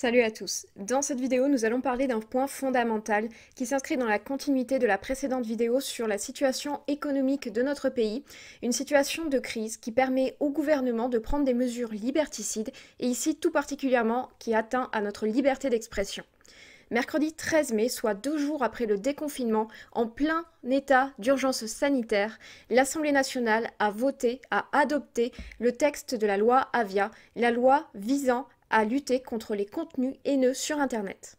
Salut à tous. Dans cette vidéo, nous allons parler d'un point fondamental qui s'inscrit dans la continuité de la précédente vidéo sur la situation économique de notre pays, une situation de crise qui permet au gouvernement de prendre des mesures liberticides et ici tout particulièrement qui atteint à notre liberté d'expression. Mercredi 13 mai, soit deux jours après le déconfinement, en plein état d'urgence sanitaire, l'Assemblée nationale a voté, a adopté le texte de la loi Avia, la loi visant à lutter contre les contenus haineux sur Internet.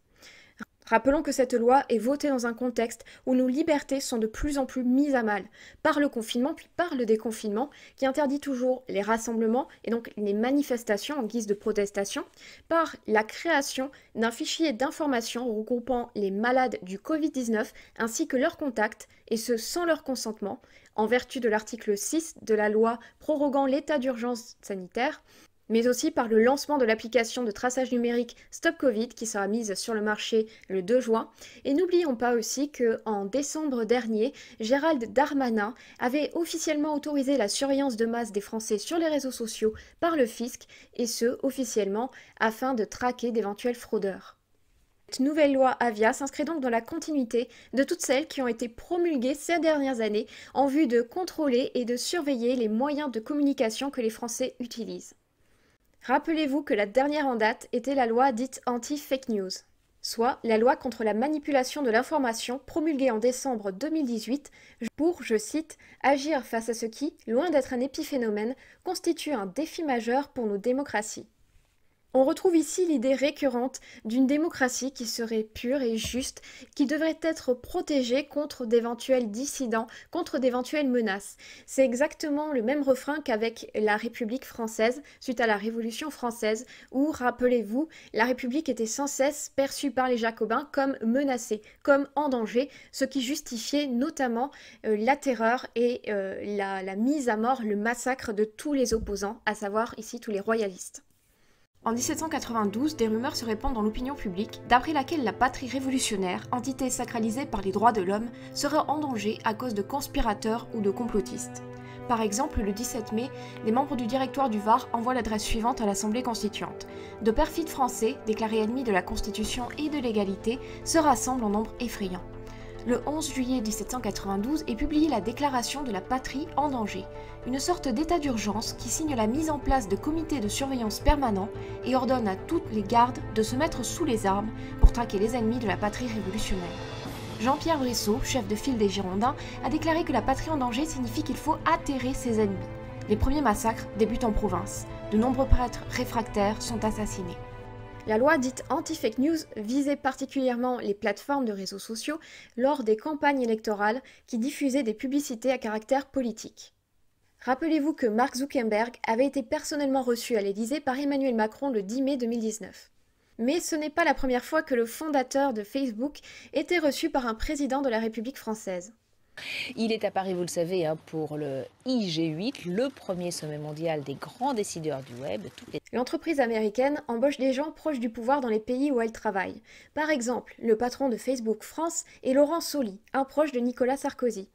Rappelons que cette loi est votée dans un contexte où nos libertés sont de plus en plus mises à mal par le confinement puis par le déconfinement qui interdit toujours les rassemblements et donc les manifestations en guise de protestation, par la création d'un fichier d'information regroupant les malades du Covid-19 ainsi que leurs contacts et ce sans leur consentement en vertu de l'article 6 de la loi proroguant l'état d'urgence sanitaire mais aussi par le lancement de l'application de traçage numérique Stop Covid qui sera mise sur le marché le 2 juin. Et n'oublions pas aussi que en décembre dernier, Gérald Darmanin avait officiellement autorisé la surveillance de masse des Français sur les réseaux sociaux par le fisc et ce officiellement afin de traquer d'éventuels fraudeurs. Cette nouvelle loi Avia s'inscrit donc dans la continuité de toutes celles qui ont été promulguées ces dernières années en vue de contrôler et de surveiller les moyens de communication que les Français utilisent. Rappelez-vous que la dernière en date était la loi dite anti-fake news, soit la loi contre la manipulation de l'information promulguée en décembre 2018 pour, je cite, agir face à ce qui, loin d'être un épiphénomène, constitue un défi majeur pour nos démocraties. On retrouve ici l'idée récurrente d'une démocratie qui serait pure et juste, qui devrait être protégée contre d'éventuels dissidents, contre d'éventuelles menaces. C'est exactement le même refrain qu'avec la République française suite à la Révolution française, où, rappelez-vous, la République était sans cesse perçue par les Jacobins comme menacée, comme en danger, ce qui justifiait notamment euh, la terreur et euh, la mise à mort, le massacre de tous les opposants, à savoir ici tous les royalistes. En 1792, des rumeurs se répandent dans l'opinion publique d'après laquelle la patrie révolutionnaire, entité sacralisée par les droits de l'homme, serait en danger à cause de conspirateurs ou de complotistes. Par exemple, le 17 mai, les membres du directoire du Var envoient l'adresse suivante à l'Assemblée constituante. De perfides Français, déclarés ennemis de la Constitution et de l'égalité, se rassemblent en nombre effrayant le 11 juillet 1792 est publiée la Déclaration de la patrie en danger, une sorte d'état d'urgence qui signe la mise en place de comités de surveillance permanents et ordonne à toutes les gardes de se mettre sous les armes pour traquer les ennemis de la patrie révolutionnaire. Jean-Pierre Brissot, chef de file des Girondins, a déclaré que la patrie en danger signifie qu'il faut atterrer ses ennemis. Les premiers massacres débutent en province. De nombreux prêtres réfractaires sont assassinés. La loi dite anti-fake news visait particulièrement les plateformes de réseaux sociaux lors des campagnes électorales qui diffusaient des publicités à caractère politique. Rappelez-vous que Mark Zuckerberg avait été personnellement reçu à l'Élysée par Emmanuel Macron le 10 mai 2019. Mais ce n'est pas la première fois que le fondateur de Facebook était reçu par un président de la République française. Il est à Paris, vous le savez, hein, pour le IG8, le premier sommet mondial des grands décideurs du web. L'entreprise américaine embauche des gens proches du pouvoir dans les pays où elle travaille. Par exemple, le patron de Facebook France est Laurent Soli, un proche de Nicolas Sarkozy.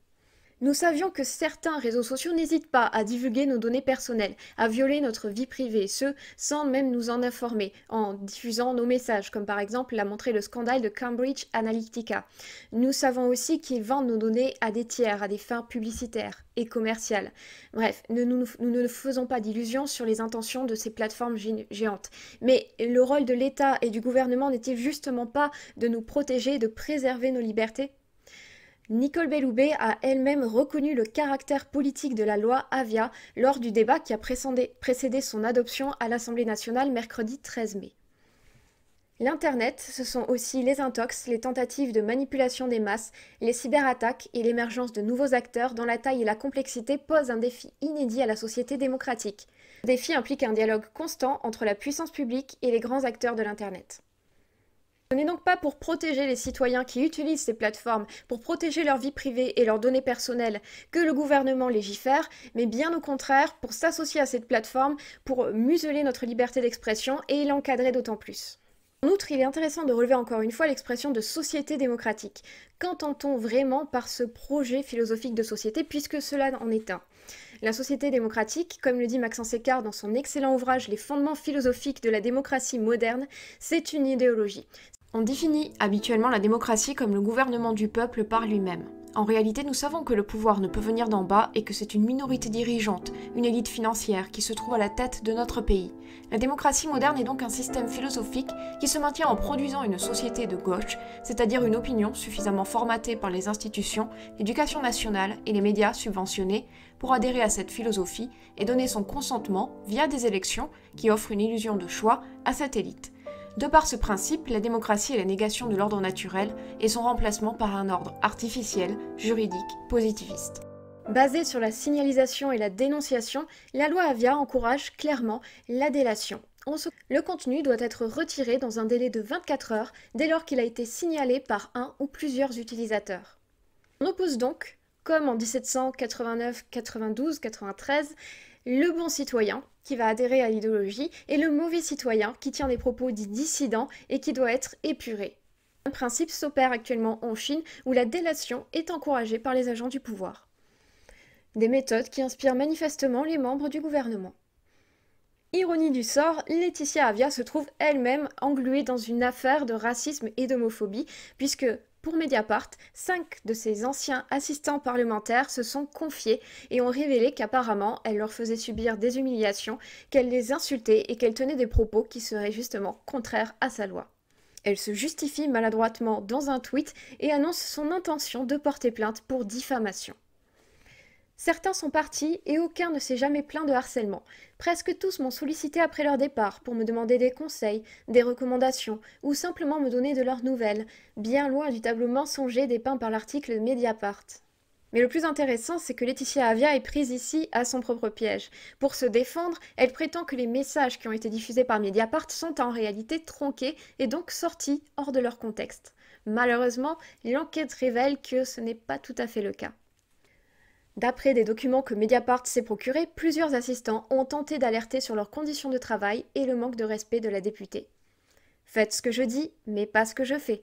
Nous savions que certains réseaux sociaux n'hésitent pas à divulguer nos données personnelles, à violer notre vie privée, ce sans même nous en informer, en diffusant nos messages, comme par exemple l'a montré le scandale de Cambridge Analytica. Nous savons aussi qu'ils vendent nos données à des tiers, à des fins publicitaires et commerciales. Bref, nous, nous ne faisons pas d'illusions sur les intentions de ces plateformes géantes. Mais le rôle de l'État et du gouvernement n'était justement pas de nous protéger, de préserver nos libertés Nicole Belloubet a elle-même reconnu le caractère politique de la loi Avia lors du débat qui a précédé, son adoption à l'Assemblée nationale mercredi 13 mai. L'Internet, ce sont aussi les intox, les tentatives de manipulation des masses, les cyberattaques et l'émergence de nouveaux acteurs dont la taille et la complexité posent un défi inédit à la société démocratique. Ce défi implique un dialogue constant entre la puissance publique et les grands acteurs de l'Internet. Ce n'est donc pas pour protéger les citoyens qui utilisent ces plateformes, pour protéger leur vie privée et leurs données personnelles, que le gouvernement légifère, mais bien au contraire pour s'associer à cette plateforme, pour museler notre liberté d'expression et l'encadrer d'autant plus. En outre, il est intéressant de relever encore une fois l'expression de société démocratique. Qu'entend-on vraiment par ce projet philosophique de société, puisque cela en est un la société démocratique, comme le dit Maxence Eckhart dans son excellent ouvrage Les fondements philosophiques de la démocratie moderne, c'est une idéologie. On définit habituellement la démocratie comme le gouvernement du peuple par lui-même. En réalité, nous savons que le pouvoir ne peut venir d'en bas et que c'est une minorité dirigeante, une élite financière, qui se trouve à la tête de notre pays. La démocratie moderne est donc un système philosophique qui se maintient en produisant une société de gauche, c'est-à-dire une opinion suffisamment formatée par les institutions, l'éducation nationale et les médias subventionnés pour adhérer à cette philosophie et donner son consentement via des élections qui offrent une illusion de choix à cette élite. De par ce principe, la démocratie est la négation de l'ordre naturel et son remplacement par un ordre artificiel, juridique, positiviste. Basée sur la signalisation et la dénonciation, la loi Avia encourage clairement la délation. Le contenu doit être retiré dans un délai de 24 heures dès lors qu'il a été signalé par un ou plusieurs utilisateurs. On oppose donc, comme en 1789, 92, 93, le bon citoyen qui va adhérer à l'idéologie et le mauvais citoyen qui tient des propos dits dissidents et qui doit être épuré. Un principe s'opère actuellement en Chine où la délation est encouragée par les agents du pouvoir. Des méthodes qui inspirent manifestement les membres du gouvernement. Ironie du sort, Laetitia Avia se trouve elle-même engluée dans une affaire de racisme et d'homophobie, puisque pour Mediapart, cinq de ses anciens assistants parlementaires se sont confiés et ont révélé qu'apparemment elle leur faisait subir des humiliations, qu'elle les insultait et qu'elle tenait des propos qui seraient justement contraires à sa loi. Elle se justifie maladroitement dans un tweet et annonce son intention de porter plainte pour diffamation. Certains sont partis et aucun ne s'est jamais plaint de harcèlement. Presque tous m'ont sollicité après leur départ pour me demander des conseils, des recommandations ou simplement me donner de leurs nouvelles, bien loin du tableau mensonger dépeint par l'article de Mediapart. Mais le plus intéressant, c'est que Laetitia Avia est prise ici à son propre piège. Pour se défendre, elle prétend que les messages qui ont été diffusés par Mediapart sont en réalité tronqués et donc sortis hors de leur contexte. Malheureusement, l'enquête révèle que ce n'est pas tout à fait le cas. D'après des documents que Mediapart s'est procurés, plusieurs assistants ont tenté d'alerter sur leurs conditions de travail et le manque de respect de la députée. Faites ce que je dis, mais pas ce que je fais.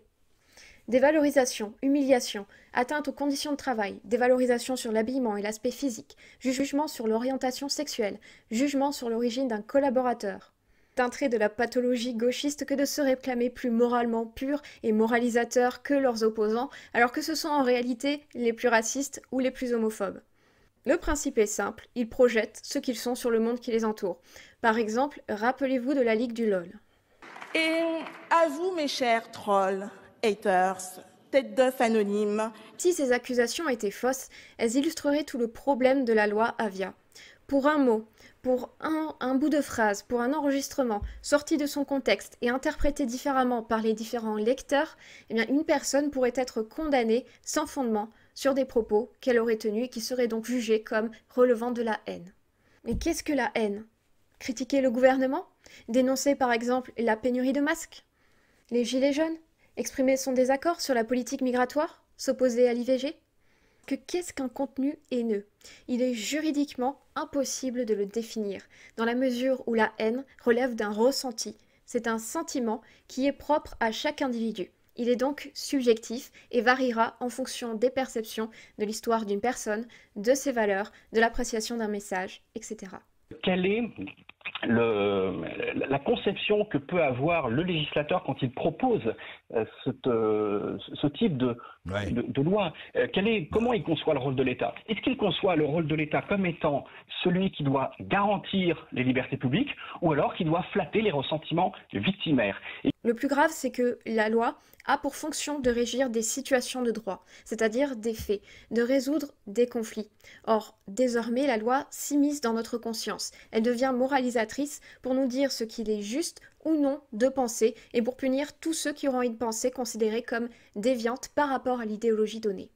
Dévalorisation, humiliation, atteinte aux conditions de travail, dévalorisation sur l'habillement et l'aspect physique, jugement sur l'orientation sexuelle, jugement sur l'origine d'un collaborateur un trait de la pathologie gauchiste que de se réclamer plus moralement pur et moralisateur que leurs opposants, alors que ce sont en réalité les plus racistes ou les plus homophobes. Le principe est simple, ils projettent ce qu'ils sont sur le monde qui les entoure. Par exemple, rappelez-vous de la Ligue du LOL. Et à vous, mes chers trolls, haters, têtes d'œufs anonymes. Si ces accusations étaient fausses, elles illustreraient tout le problème de la loi Avia. Pour un mot, pour un, bout de phrase, pour un enregistrement sorti de son contexte et interprété différemment par les différents lecteurs, eh bien une personne pourrait être condamnée sans fondement sur des propos qu'elle aurait tenus et qui seraient donc jugés comme relevant de la haine. Mais qu'est-ce que la haine Critiquer le gouvernement Dénoncer par exemple la pénurie de masques Les gilets jaunes Exprimer son désaccord sur la politique migratoire S'opposer à l'IVG que qu'est-ce qu'un contenu haineux Il est juridiquement impossible de le définir, dans la mesure où la haine relève d'un ressenti. C'est un sentiment qui est propre à chaque individu. Il est donc subjectif et variera en fonction des perceptions de l'histoire d'une personne, de ses valeurs, de l'appréciation d'un message, etc. Quel est la conception que peut avoir le législateur quand il propose euh, euh, ce type de, loi. Euh, comment il conçoit le rôle de l'État Est-ce qu'il conçoit le rôle de l'État comme étant celui qui doit garantir les libertés publiques ou alors qui doit flatter les ressentiments victimaires le plus grave, c'est que la loi a pour fonction de régir des situations de droit, c'est-à-dire des faits, de résoudre des conflits. Or, désormais, la loi s'immisce dans notre conscience. Elle devient moralisatrice pour nous dire ce qu'il est juste ou non de penser et pour punir tous ceux qui auront une pensée considérée comme déviante par rapport à l'idéologie donnée.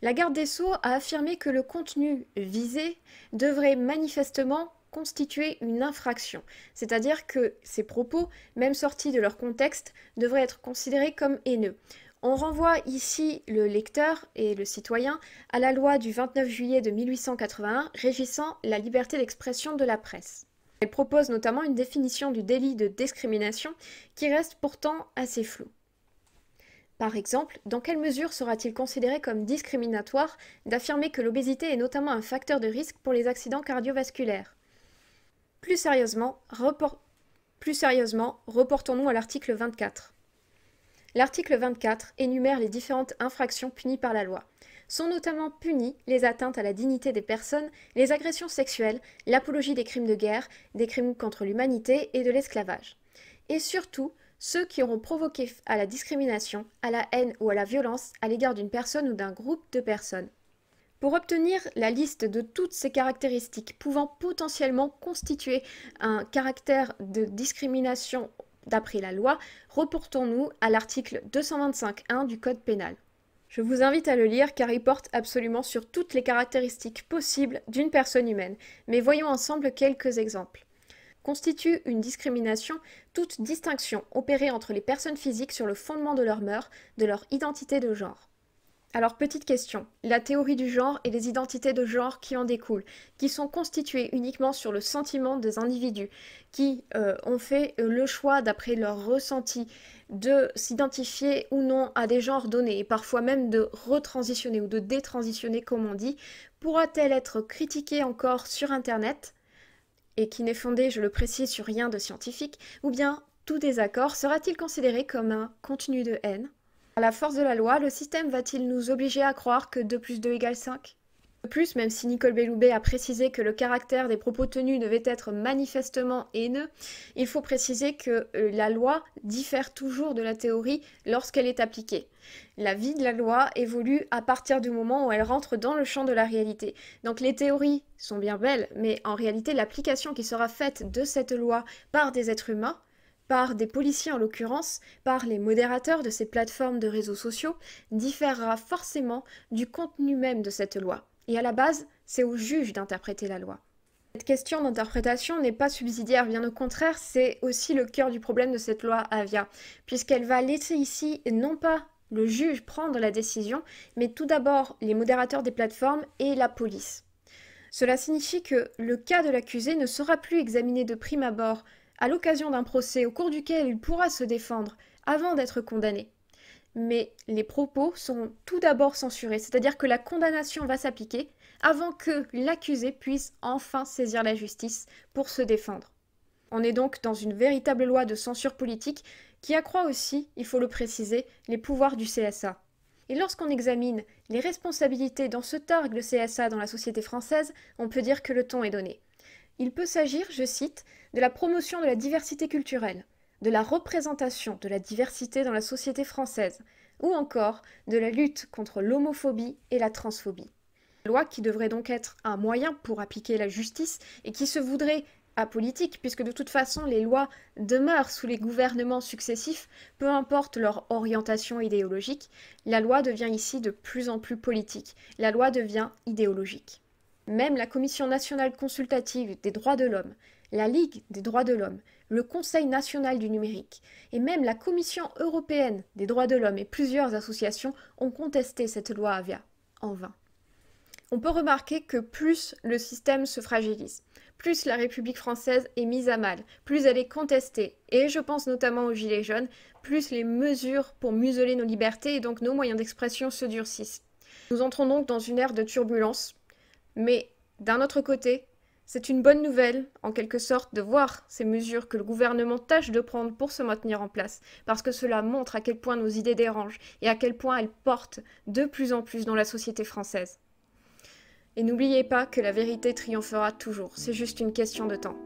La garde des sceaux a affirmé que le contenu visé devrait manifestement constituer une infraction, c'est-à-dire que ces propos, même sortis de leur contexte, devraient être considérés comme haineux. On renvoie ici le lecteur et le citoyen à la loi du 29 juillet de 1881 régissant la liberté d'expression de la presse. Elle propose notamment une définition du délit de discrimination qui reste pourtant assez floue. Par exemple, dans quelle mesure sera-t-il considéré comme discriminatoire d'affirmer que l'obésité est notamment un facteur de risque pour les accidents cardiovasculaires plus sérieusement, reportons-nous à l'article 24. L'article 24 énumère les différentes infractions punies par la loi. Sont notamment punies les atteintes à la dignité des personnes, les agressions sexuelles, l'apologie des crimes de guerre, des crimes contre l'humanité et de l'esclavage. Et surtout, ceux qui auront provoqué à la discrimination, à la haine ou à la violence à l'égard d'une personne ou d'un groupe de personnes. Pour obtenir la liste de toutes ces caractéristiques pouvant potentiellement constituer un caractère de discrimination d'après la loi, reportons-nous à l'article 225.1 du Code pénal. Je vous invite à le lire car il porte absolument sur toutes les caractéristiques possibles d'une personne humaine, mais voyons ensemble quelques exemples constitue une discrimination toute distinction opérée entre les personnes physiques sur le fondement de leur mœurs, de leur identité de genre. Alors petite question, la théorie du genre et les identités de genre qui en découlent, qui sont constituées uniquement sur le sentiment des individus, qui euh, ont fait euh, le choix d'après leur ressenti de s'identifier ou non à des genres donnés, et parfois même de retransitionner ou de détransitionner comme on dit, pourra-t-elle être critiquée encore sur Internet et qui n'est fondée, je le précise, sur rien de scientifique, ou bien tout désaccord sera-t-il considéré comme un contenu de haine à la force de la loi, le système va-t-il nous obliger à croire que 2 plus 2 égale 5 De plus, même si Nicole Belloubet a précisé que le caractère des propos tenus devait être manifestement haineux, il faut préciser que euh, la loi diffère toujours de la théorie lorsqu'elle est appliquée. La vie de la loi évolue à partir du moment où elle rentre dans le champ de la réalité. Donc les théories sont bien belles, mais en réalité l'application qui sera faite de cette loi par des êtres humains par des policiers en l'occurrence, par les modérateurs de ces plateformes de réseaux sociaux, différera forcément du contenu même de cette loi. Et à la base, c'est au juge d'interpréter la loi. Cette question d'interprétation n'est pas subsidiaire, bien au contraire, c'est aussi le cœur du problème de cette loi Avia, puisqu'elle va laisser ici non pas le juge prendre la décision, mais tout d'abord les modérateurs des plateformes et la police. Cela signifie que le cas de l'accusé ne sera plus examiné de prime abord à l'occasion d'un procès au cours duquel il pourra se défendre avant d'être condamné. Mais les propos seront tout d'abord censurés, c'est-à-dire que la condamnation va s'appliquer avant que l'accusé puisse enfin saisir la justice pour se défendre. On est donc dans une véritable loi de censure politique qui accroît aussi, il faut le préciser, les pouvoirs du CSA. Et lorsqu'on examine les responsabilités dont se targue le CSA dans la société française, on peut dire que le ton est donné. Il peut s'agir, je cite, de la promotion de la diversité culturelle, de la représentation de la diversité dans la société française, ou encore de la lutte contre l'homophobie et la transphobie. Loi qui devrait donc être un moyen pour appliquer la justice et qui se voudrait apolitique, puisque de toute façon les lois demeurent sous les gouvernements successifs, peu importe leur orientation idéologique, la loi devient ici de plus en plus politique, la loi devient idéologique. Même la Commission nationale consultative des droits de l'homme, la Ligue des droits de l'homme, le Conseil national du numérique et même la Commission européenne des droits de l'homme et plusieurs associations ont contesté cette loi Avia, en vain. On peut remarquer que plus le système se fragilise, plus la République française est mise à mal, plus elle est contestée, et je pense notamment aux Gilets jaunes, plus les mesures pour museler nos libertés et donc nos moyens d'expression se durcissent. Nous entrons donc dans une ère de turbulence mais d'un autre côté, c'est une bonne nouvelle, en quelque sorte, de voir ces mesures que le gouvernement tâche de prendre pour se maintenir en place, parce que cela montre à quel point nos idées dérangent et à quel point elles portent de plus en plus dans la société française. Et n'oubliez pas que la vérité triomphera toujours, c'est juste une question de temps.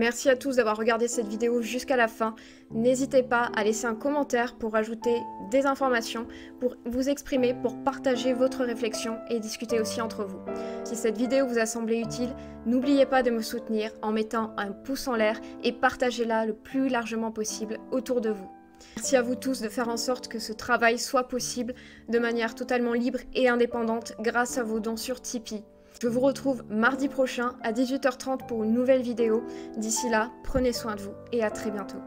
Merci à tous d'avoir regardé cette vidéo jusqu'à la fin. N'hésitez pas à laisser un commentaire pour ajouter des informations, pour vous exprimer, pour partager votre réflexion et discuter aussi entre vous. Si cette vidéo vous a semblé utile, n'oubliez pas de me soutenir en mettant un pouce en l'air et partagez-la le plus largement possible autour de vous. Merci à vous tous de faire en sorte que ce travail soit possible de manière totalement libre et indépendante grâce à vos dons sur Tipeee. Je vous retrouve mardi prochain à 18h30 pour une nouvelle vidéo. D'ici là, prenez soin de vous et à très bientôt.